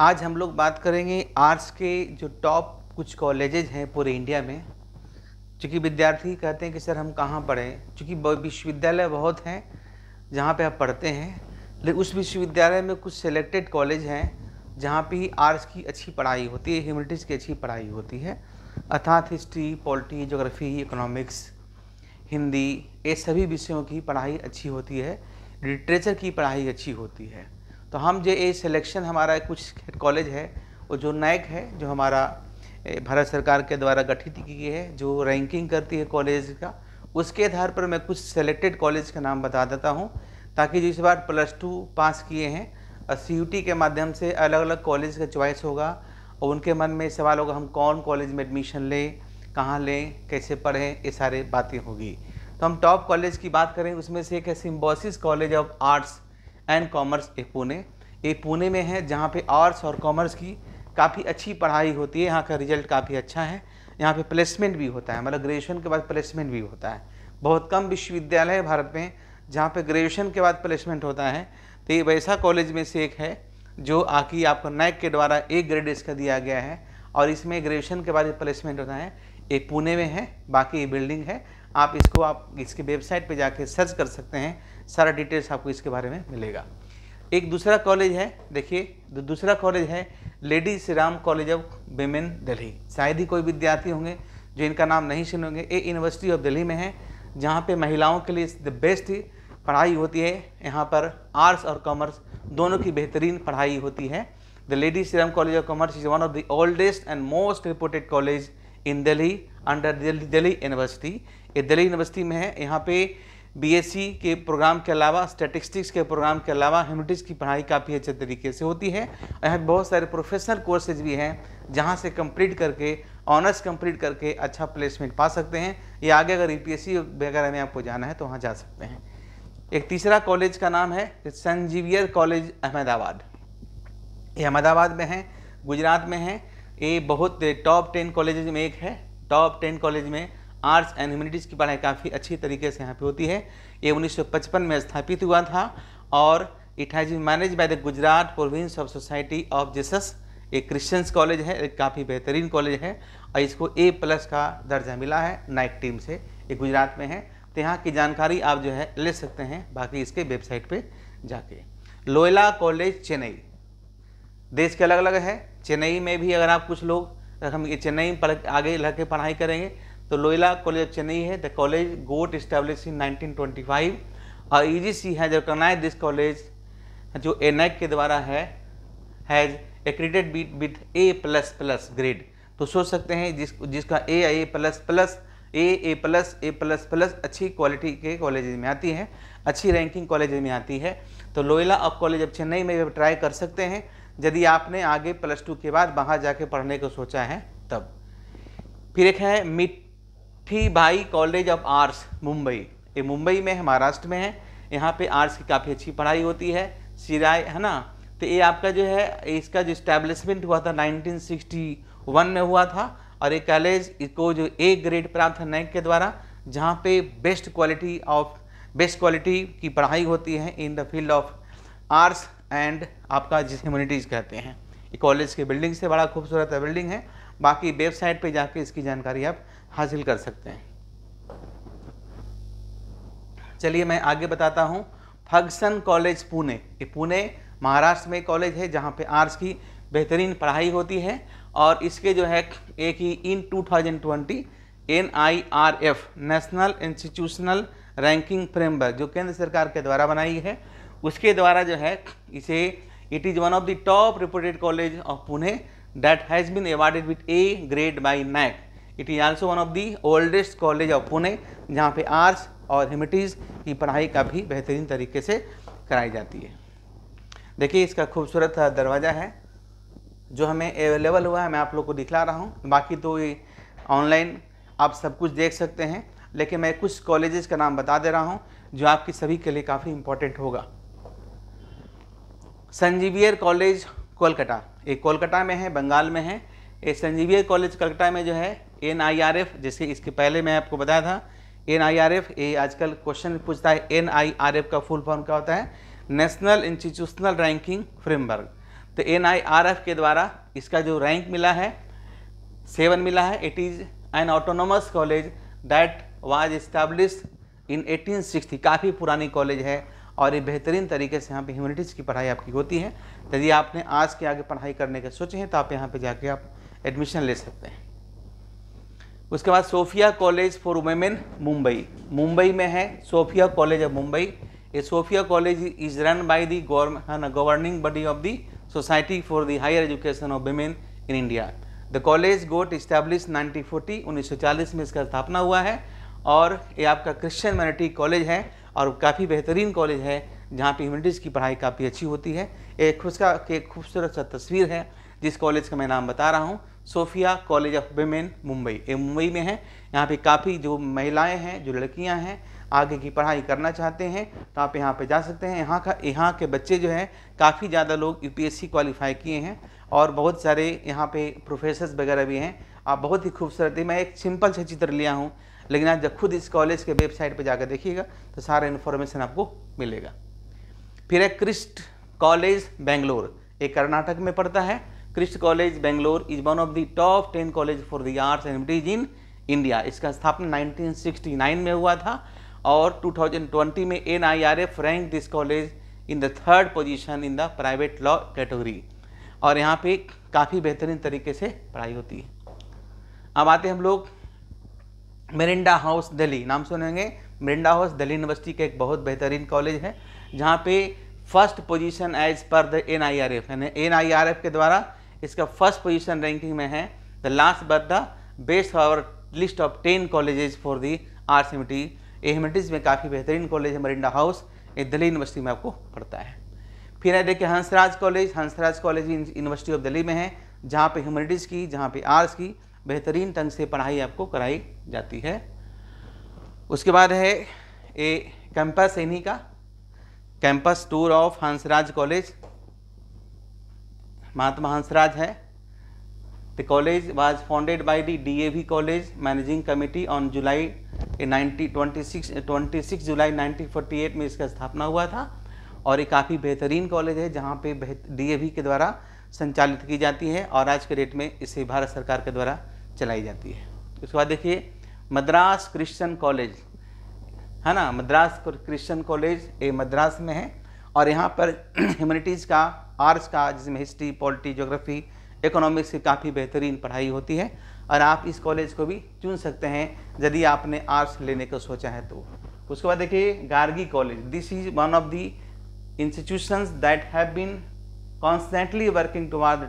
आज हम लोग बात करेंगे आर्ट्स के जो टॉप कुछ कॉलेजेज हैं पूरे इंडिया में चूँकि विद्यार्थी कहते हैं कि सर हम कहाँ पढ़ें चूँकि विश्वविद्यालय बहुत हैं जहाँ पे आप पढ़ते हैं लेकिन उस विश्वविद्यालय में कुछ सेलेक्टेड कॉलेज हैं जहाँ पे आर्ट्स की अच्छी पढ़ाई होती है ह्यूमनिटीज़ की अच्छी पढ़ाई होती है अर्थात history polity geography economics Hindi ये सभी विषयों की पढ़ाई अच्छी होती है लिटरेचर की पढ़ाई अच्छी होती है तो हम जो ये सिलेक्शन हमारा कुछ कॉलेज है वो जो नायक है जो हमारा भारत सरकार के द्वारा गठित की गई है जो रैंकिंग करती है कॉलेज का उसके आधार पर मैं कुछ सेलेक्टेड कॉलेज का नाम बता देता हूँ ताकि जो इस बार प्लस टू पास किए हैं और सी के माध्यम से अलग अलग कॉलेज का च्वाइस होगा और उनके मन में सवाल होगा हम कौन कॉलेज में एडमिशन लें कहाँ लें कैसे पढ़ें ये सारे बातें होगी तो हम टॉप कॉलेज की बात करें उसमें से एक है Symbiosis college of arts and commerce ए पुणे ये पुणे में है जहाँ पे आर्ट्स और कॉमर्स की काफ़ी अच्छी पढ़ाई होती है यहाँ का रिजल्ट काफ़ी अच्छा है यहाँ पे प्लेसमेंट भी होता है मतलब ग्रेजुएशन के बाद प्लेसमेंट भी होता है बहुत कम विश्वविद्यालय है भारत में जहाँ पे ग्रेजुएशन के बाद प्लेसमेंट होता है तो ये वैसा कॉलेज में से एक है जो आकी आपको नैक के द्वारा एक ग्रेड इसका दिया गया है और इसमें ग्रेजुएशन के बाद प्लेसमेंट होता है ये पुणे में है बाकी ये बिल्डिंग है आप इसको आप इसके वेबसाइट पे जाके सर्च कर सकते हैं सारा डिटेल्स आपको इसके बारे में मिलेगा एक दूसरा कॉलेज है देखिए दूसरा कॉलेज है lady Shri Ram college of women Delhi शायद ही कोई विद्यार्थी होंगे जो इनका नाम नहीं सुनेंगे ये यूनिवर्सिटी ऑफ दिल्ली में है जहाँ पे महिलाओं के लिए द बेस्ट पढ़ाई होती है यहाँ पर आर्ट्स और कॉमर्स दोनों की बेहतरीन पढ़ाई होती है the lady Shri Ram college of commerce is one of the oldest and most reported college in Delhi under Delhi university ये दिल्ली यूनिवर्सिटी में है यहाँ पर बीएससी e के प्रोग्राम के अलावा स्टैटिस्टिक्स के प्रोग्राम के अलावा ह्यूमनिटीज़ की पढ़ाई काफ़ी अच्छे तरीके से होती है यहाँ बहुत सारे प्रोफेशनल कोर्सेज भी हैं जहाँ से कंप्लीट करके ऑनर्स कंप्लीट करके अच्छा प्लेसमेंट पा सकते हैं या आगे अगर यूपीएससी e वगैरह में आपको जाना है तो वहाँ जा सकते हैं एक तीसरा कॉलेज का नाम है संजीवियर कॉलेज अहमदाबाद ये अहमदाबाद में है गुजरात में है ये बहुत टॉप टेन कॉलेज में एक है टॉप टेन कॉलेज में आर्ट्स एंड ह्यूमिनिटीज़ की पढ़ाई काफ़ी अच्छी तरीके से यहाँ पे होती है ये 1955 में स्थापित हुआ था और it has be manage by the Gujarat province of society of Jesus एक क्रिश्चियंस कॉलेज है एक काफ़ी बेहतरीन कॉलेज है और इसको ए प्लस का दर्जा मिला है नाइट टीम से ये गुजरात में है तो यहाँ की जानकारी आप जो है ले सकते हैं बाकी इसके वेबसाइट पर जाके लोयला कॉलेज चेन्नई देश के अलग अलग है चेन्नई में भी अगर आप कुछ लोग हम ये चेन्नई में पढ़ आगे लग के पढ़ाई करेंगे तो लोयला कॉलेज ऑफ़ चेन्नई है the college got established in 1925 और ई जी है has recognized दिस कॉलेज जो नैक के द्वारा है has accredited beat with A plus plus grade तो सोच सकते हैं जिस जिसका A A plus plus A A plus A plus plus अच्छी क्वालिटी के कॉलेज में आती है अच्छी रैंकिंग कॉलेज में आती है तो Loyola of college of Chennai में भी ट्राई कर सकते हैं यदि आपने आगे प्लस टू के बाद बाहर जाके पढ़ने को सोचा है तब फिर एक है मिड थी भाई कॉलेज ऑफ आर्ट्स मुंबई ये मुंबई में है महाराष्ट्र में है यहाँ पे आर्ट्स की काफ़ी अच्छी पढ़ाई होती है सिराय है ना तो ये आपका जो है इसका जो इस्टेब्लिशमेंट हुआ था 1961 में हुआ था और ये कॉलेज इसको जो ए ग्रेड प्राप्त है नैक के द्वारा जहाँ पे best quality of best quality की पढ़ाई होती है in the field of arts and आपका जिस कम्यूनिटीज कहते हैं ये कॉलेज के बिल्डिंग से बड़ा खूबसूरत बिल्डिंग है बाकी वेबसाइट पर जाके इसकी जानकारी आप हासिल कर सकते हैं चलिए मैं आगे बताता हूँ फगसन कॉलेज पुणे ये पुणे महाराष्ट्र में कॉलेज है जहाँ पे आर्ट्स की बेहतरीन पढ़ाई होती है और इसके जो है एक ही in 2020 N I R F national institutional ranking framework जो केंद्र सरकार के द्वारा बनाई है उसके द्वारा जो है इसे it is one of the top reported college of Pune that has bin awarded with A grade by NAAC it is also one of the oldest college of Pune जहाँ पे आर्ट्स और ह्यूमिटीज़ की पढ़ाई का भी बेहतरीन तरीके से कराई जाती है देखिए इसका खूबसूरत दरवाज़ा है जो हमें अवेलेबल हुआ है मैं आप लोग को दिखला रहा हूँ बाकी तो ये ऑनलाइन आप सब कुछ देख सकते हैं लेकिन मैं कुछ कॉलेजेस का नाम बता दे रहा हूँ जो आपकी सभी के लिए काफ़ी इम्पोर्टेंट होगा संजीवियर कॉलेज कोलकाता ये कोलकाता में है बंगाल में है ये संजीवियर कॉलेज कलकत्ता में जो है एन आई आर एफ जैसे इसके पहले मैं आपको बताया था एन आई आर एफ ये आजकल क्वेश्चन पूछता है एन आई आर एफ का फुल फॉर्म क्या होता है नेशनल इंस्टीट्यूशनल रैंकिंग फ्रेमवर्क तो एन आई आर एफ के द्वारा इसका जो रैंक मिला है सेवन मिला है it is an autonomous college that was establish in 1860 काफ़ी पुरानी कॉलेज है और ये बेहतरीन तरीके से यहाँ पे ह्यूमनिटीज़ की पढ़ाई आपकी होती है यदि आपने आज के आगे पढ़ाई करने के सोचे हैं तो आप यहाँ पे जाके आप एडमिशन ले सकते हैं उसके बाद Sophia college for women Mumbai Mumbai में है सोफिया कॉलेज ऑफ मुंबई ये Sophia college is run by the governing body of the society for the higher education of women in India the college got establish 1940 1940 में इसका स्थापना हुआ है और ये आपका क्रिश्चियन मैनिटी कॉलेज है और काफ़ी बेहतरीन कॉलेज है जहाँ पे ह्यूमिटीज़ की पढ़ाई काफ़ी अच्छी होती है एक का एक खूबसूरत सा तस्वीर है जिस कॉलेज का मैं नाम बता रहा हूँ Sophia college of women Mumbai ये मुंबई में है यहाँ पे काफ़ी जो महिलाएं हैं जो लड़कियां हैं आगे की पढ़ाई करना चाहते हैं तो आप यहाँ पे जा सकते हैं यहाँ का यहाँ के बच्चे जो हैं काफ़ी ज़्यादा लोग यूपीएससी क्वालिफाई किए हैं और बहुत सारे यहाँ पे प्रोफेसर्स वगैरह भी हैं आप बहुत ही खूबसूरत मैं एक सिंपल सा चित्र लिया हूँ लेकिन आप जब खुद इस कॉलेज के वेबसाइट पर जाकर देखिएगा तो सारा इन्फॉर्मेशन आपको मिलेगा फिर है क्रिस्ट कॉलेज बेंगलोर ये कर्नाटक में पड़ता है Christ college Bangalore is one of the top ten college for the arts and this in India इसका स्थापना 1969 में हुआ था और 2020 में N I R F rank this college in the third position in the private law category और यहाँ पे काफ़ी बेहतरीन तरीके से पढ़ाई होती है अब आते हैं हम लोग मरिंडा हाउस दिल्ली नाम सुनेंगे मरिंडा हाउस दिल्ली यूनिवर्सिटी का एक बहुत बेहतरीन कॉलेज है जहाँ पे first position as per the N I R F यानी एन आई आर एफ के द्वारा इसका फर्स्ट पोजीशन रैंकिंग में है the last but the best our list of ten colleges for the R C M में काफ़ी बेहतरीन college है मरिंडा हाउस ये दिल्ली यूनिवर्सिटी में आपको पढ़ता है फिर है देखिए Hansraj college Hansraj college university of Delhi में है जहाँ पे ह्यूमनिटीज़ की जहाँ पे आर्ट्स की बेहतरीन ढंग से पढ़ाई आपको कराई जाती है उसके बाद है ए कैंपस इन्हीं का campus tour of Hansraj college Mahatma Hansraj है The college was founded by the DAV college managing committee on July 90, twenty six July 1948 में इसका स्थापना हुआ था और ये काफ़ी बेहतरीन कॉलेज है जहाँ पे डी के द्वारा संचालित की जाती है और आज के डेट में इसे भारत सरकार के द्वारा चलाई जाती है उसके बाद देखिए मद्रास क्रिश्चियन कॉलेज है ना मद्रास क्रिश्चियन कॉलेज ये मद्रास में है और यहाँ पर ह्यूमनिटीज़ का आर्ट्स का जिसमें हिस्ट्री पॉलिटी जोग्राफी इकोनॉमिक्स की काफ़ी बेहतरीन पढ़ाई होती है और आप इस कॉलेज को भी चुन सकते हैं यदि आपने आर्ट्स लेने का सोचा है तो उसके बाद देखिए Gargi college this is one of the institutions that have been constantly working toward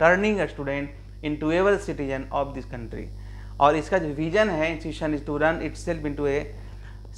turning a student into ever citizen of this country और इसका जो विजन है institution is to run itself into a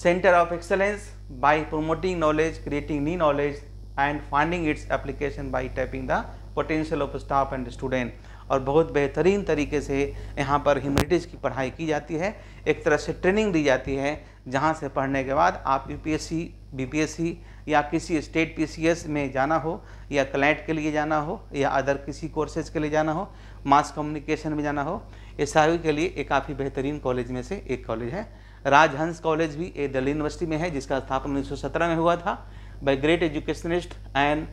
centre of excellence by promoting knowledge creating new knowledge and finding its application by typing the potential of staff and student और बहुत बेहतरीन तरीके से यहाँ पर humanities की पढ़ाई की जाती है एक तरह से ट्रेनिंग दी जाती है जहाँ से पढ़ने के बाद आप एस बीपीएससी या किसी स्टेट पीसीएस में जाना हो या क्लाइंट के लिए जाना हो या अदर किसी कोर्सेज के लिए जाना हो मास कम्युनिकेशन में जाना हो एस के लिए एक काफ़ी बेहतरीन कॉलेज में से एक कॉलेज है राजहंस कॉलेज भी ये दिल्ली यूनिवर्सिटी में है जिसका स्थापना उन्नीस में हुआ था by great educationist and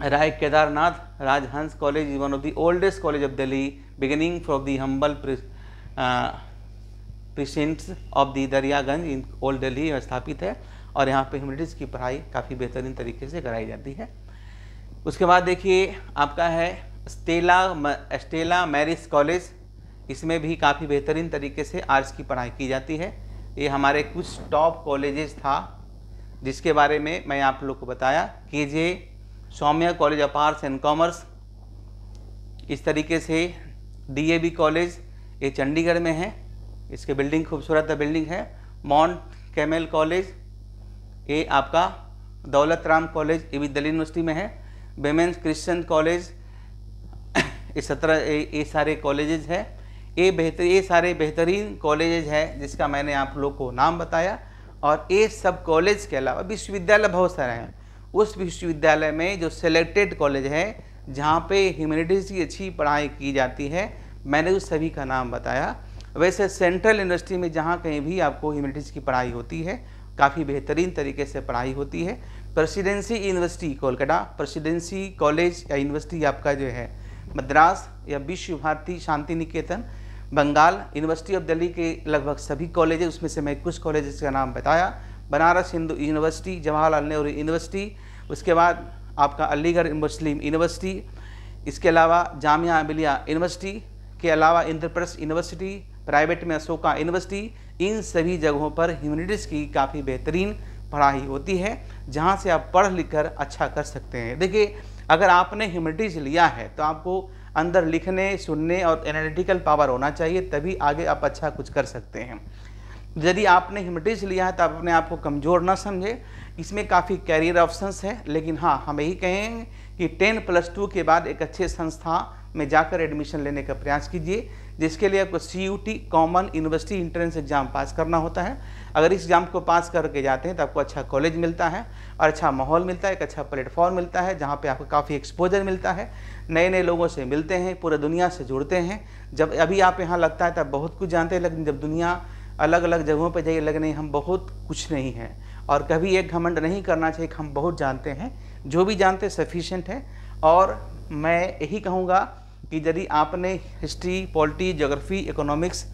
Rai Kedarnath Rajhans College is one of the oldest college of Delhi beginning from the humble pre, uh, of the Daryaganj in old Delhi में स्थापित है और यहाँ पे ह्यूमनिटीज़ की पढ़ाई काफ़ी बेहतरीन तरीके से कराई जाती है उसके बाद देखिए आपका है स्टेला स्टेला मैरिज कॉलेज इसमें भी काफ़ी बेहतरीन तरीके से आर्ट्स की पढ़ाई की जाती है ये हमारे कुछ टॉप कॉलेजेस था जिसके बारे में मैं आप लोग को बताया कि J Somaiya college of arts and commerce इस तरीके से डीएवी कॉलेज ये चंडीगढ़ में है इसके बिल्डिंग खूबसूरत बिल्डिंग है माउंट कैमेल कॉलेज ये आपका दौलत राम कॉलेज ये भी दिल्ली यूनिवर्सिटी में है वेमेंस क्रिश्चियन कॉलेज ये सत्रह ये सारे कॉलेजेज है ये बेहतर ये सारे बेहतरीन कॉलेजेज है जिसका मैंने आप लोग को नाम बताया और ये सब कॉलेज के अलावा विश्वविद्यालय बहुत सारे हैं उस विश्वविद्यालय में जो सेलेक्टेड कॉलेज है जहाँ पे ह्यूमनिटीज़ की अच्छी पढ़ाई की जाती है मैंने उस सभी का नाम बताया वैसे सेंट्रल यूनिवर्सिटी में जहाँ कहीं भी आपको ह्यूमनिटीज़ की पढ़ाई होती है काफ़ी बेहतरीन तरीके से पढ़ाई होती है presidency university Kolkata presidency college या यूनिवर्सिटी आपका जो है मद्रास या Vishwa Bharati Shantiniketan Bengal university of Delhi के लगभग सभी कॉलेज उसमें से मैं कुछ कॉलेज का नाम बताया बनारस हिंदू यूनिवर्सिटी जवाहरलाल नेहरू यूनिवर्सिटी उसके बाद आपका अलीगढ़ मुस्लिम यूनिवर्सिटी इसके अलावा जामिया मिलिया यूनिवर्सिटी के अलावा इंद्रप्रस्थ यूनिवर्सिटी प्राइवेट में अशोका यूनिवर्सिटी इन सभी जगहों पर ह्यूमनिटीज़ की काफ़ी बेहतरीन पढ़ाई होती है जहाँ से आप पढ़ लिख कर अच्छा कर सकते हैं देखिए अगर आपने ह्यूमनिटीज़ लिया है तो आपको अंदर लिखने सुनने और एनालिटिकल पावर होना चाहिए तभी आगे आप अच्छा कुछ कर सकते हैं यदि आपने हिमटिज लिया है तो आप अपने आप को कमज़ोर ना समझें इसमें काफ़ी कैरियर ऑप्शंस हैं लेकिन हाँ हम यही कहेंगे कि टेन प्लस टू के बाद एक अच्छे संस्था में जाकर एडमिशन लेने का प्रयास कीजिए जिसके लिए आपको C U T common university entrance exam pass करना होता है अगर इस एग्ज़ाम को पास करके जाते हैं तो आपको अच्छा कॉलेज मिलता है और अच्छा माहौल मिलता है एक अच्छा प्लेटफॉर्म मिलता है जहाँ पे आपको काफ़ी एक्सपोजर मिलता है नए नए लोगों से मिलते हैं पूरे दुनिया से जुड़ते हैं जब अभी आप यहाँ लगता है तब तो बहुत कुछ जानते हैं लेकिन जब दुनिया अलग अलग जगहों पर जाइए लगे नहीं हम बहुत कुछ नहीं हैं और कभी एक घमंड नहीं करना चाहिए कि हम बहुत जानते हैं जो भी जानते सफिशेंट है और मैं यही कहूँगा कि यदि आपने हिस्ट्री पॉलिटी जोग्राफी इकोनॉमिक्स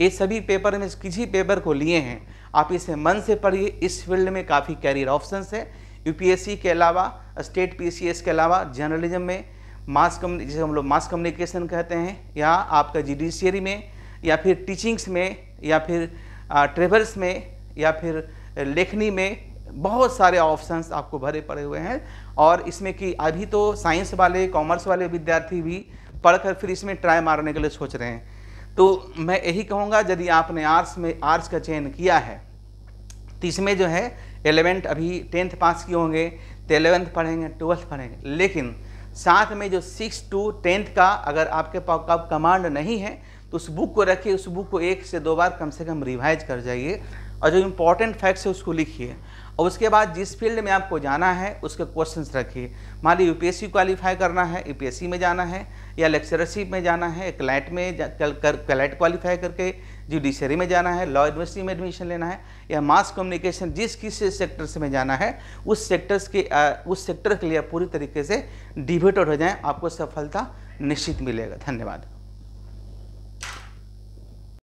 ये सभी पेपर में किसी पेपर को लिए हैं आप इसे मन से पढ़िए इस फील्ड में काफ़ी कैरियर ऑप्शंस है यूपीएससी के अलावा स्टेट पीसीएस के अलावा जर्नलिज्म में मास कम जिसे हम लोग मास कम्युनिकेशन कहते हैं या आपका जुडिशियरी में या फिर टीचिंग्स में या फिर ट्रेवल्स में या फिर लेखनी में बहुत सारे ऑप्शंस आपको भरे पड़े हुए हैं और इसमें कि अभी तो साइंस वाले कॉमर्स वाले विद्यार्थी भी पढ़कर फिर इसमें ट्राई मारने के लिए सोच रहे हैं तो मैं यही कहूँगा यदि आपने आर्ट्स में आर्ट्स का चयन किया है तो इसमें जो है एलेवेंथ अभी टेंथ पास किए होंगे तो एलेवेंथ पढ़ेंगे ट्वेल्थ पढ़ेंगे लेकिन साथ में जो सिक्स टू टेंथ का अगर आपके पास कमांड नहीं है तो उस बुक को रखिए उस बुक को एक से दो बार कम से कम रिवाइज कर जाइए और जो इम्पोर्टेंट फैक्ट्स है उसको लिखिए और उसके बाद जिस फील्ड में आपको जाना है उसके क्वेश्चंस रखिए मान ली यूपीएससी क्वालिफाई करना है यूपीएससी में जाना है या लेक्चरशिप में जाना है क्लैट में क्लैट क्वालिफाई करके जुडिशरी में जाना है लॉ यूनिवर्सिटी में एडमिशन लेना है या मास कम्युनिकेशन जिस किस सेक्टर से में जाना है उस सेक्टर्स के उस सेक्टर के लिए पूरी तरीके से डिबेटेड हो जाएँ आपको सफलता निश्चित मिलेगा धन्यवाद